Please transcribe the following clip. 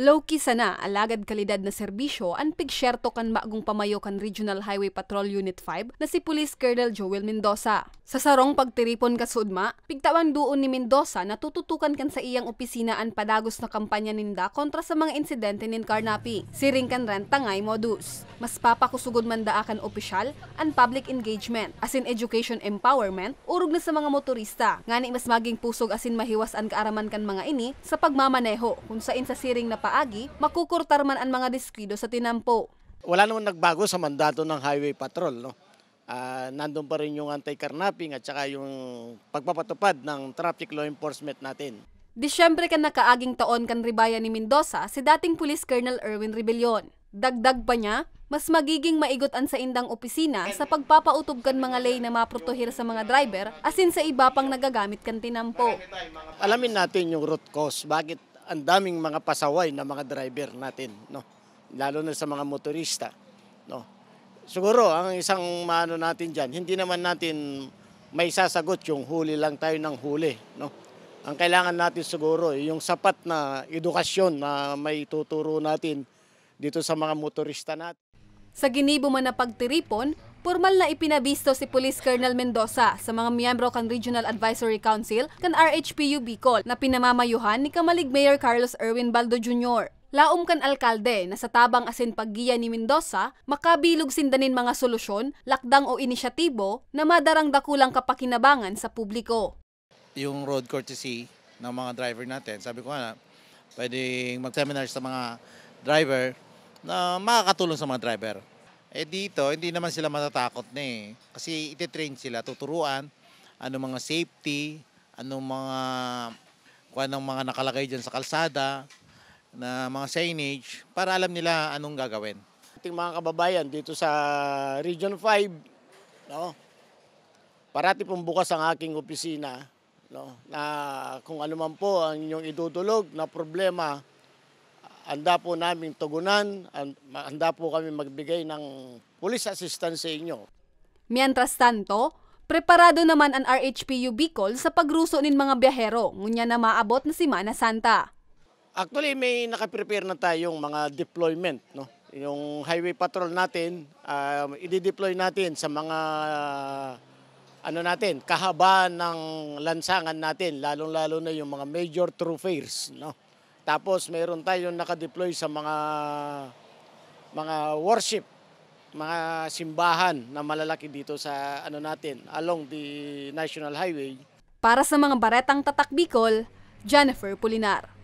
low sana alagad kalidad na serbisyo ang pigsyerto kan maagong pamayo kan Regional Highway Patrol Unit 5 na si Police Colonel Joel Mendoza. Sa sarong pagtiripon kasudma, pigtawan duon ni Mendoza na tututukan kan sa iyang opisina ang padagos na kampanya ninda kontra sa mga insidente nin Carnapi, siring kan rentangay modus. Mas papakusugod man daakan opisyal ang public engagement, as in education empowerment, urog na sa mga motorista. Ngani mas maging pusog asin mahiwas ang kaaraman kan mga ini sa pagmamaneho kung sa insa siring na paagi, makukurtarman ang mga diskrido sa tinampo. Wala naman nagbago sa mandato ng Highway Patrol. No? Uh, nandun pa rin yung anti-carnapping at saka yung pagpapatupad ng traffic law enforcement natin. Disyembre ka nakaaging taon kan ribaya ni Mendoza si dating Police Colonel Erwin Rebellion. Dagdag pa niya, mas magiging maigot ang sa indang opisina sa pagpapautob mga lay na maprotohir sa mga driver asin sa iba pang nagagamit kan tinampo. Alamin natin yung root cause, bakit ang daming mga pasaway na mga driver natin, no? Lalo na sa mga motorista, no? Siguro ang isang maano natin diyan, hindi naman natin may sasagot yung huli lang tayo ng huli, no? Ang kailangan natin siguro eh, yung sapat na edukasyon na may tuturo natin dito sa mga motorista natin. Sa Ginibo man na pagtiripon, Pormal na ipinabisto si Police Colonel Mendoza sa mga miyembro kan Regional Advisory Council kan RHPU Bicol na pinamamayuhan ni Kamalig Mayor Carlos Erwin Baldo Jr. Laom kan alkalde na sa tabang asin paggiya ni Mendoza, makabilog sindanin mga solusyon, lakdang o inisyatibo na madarang dakulang kapakinabangan sa publiko. Yung road courtesy ng mga driver natin, sabi ko nga, pwedeng mag-seminar sa mga driver na makakatulong sa mga driver eh dito, hindi naman sila matatakot na eh. Kasi ititrain sila, tuturuan, ano mga safety, ano mga, kung ng mga nakalagay dyan sa kalsada, na mga signage, para alam nila anong gagawin. Ating mga kababayan dito sa Region 5, no? parati pong bukas ang aking opisina no? na kung ano man po ang inyong idudulog na problema, handa po naming tugunan, handa po kami magbigay ng police assistance sa inyo. Mientras tanto, preparado naman ang RHPU Bicol sa pagruso ng mga biyahero, ngunya na maabot na si Mana Santa. Actually, may nakaprepare na tayong mga deployment. No? Yung highway patrol natin, uh, i-deploy natin sa mga ano natin, kahabaan ng lansangan natin, lalong-lalo na yung mga major thoroughfares. No? Tapos mayroon tayong nakadeploy sa mga mga worship, mga simbahan na malalaki dito sa ano natin along the National Highway. Para sa mga baretang tatak Bicol, Jennifer Pulinar.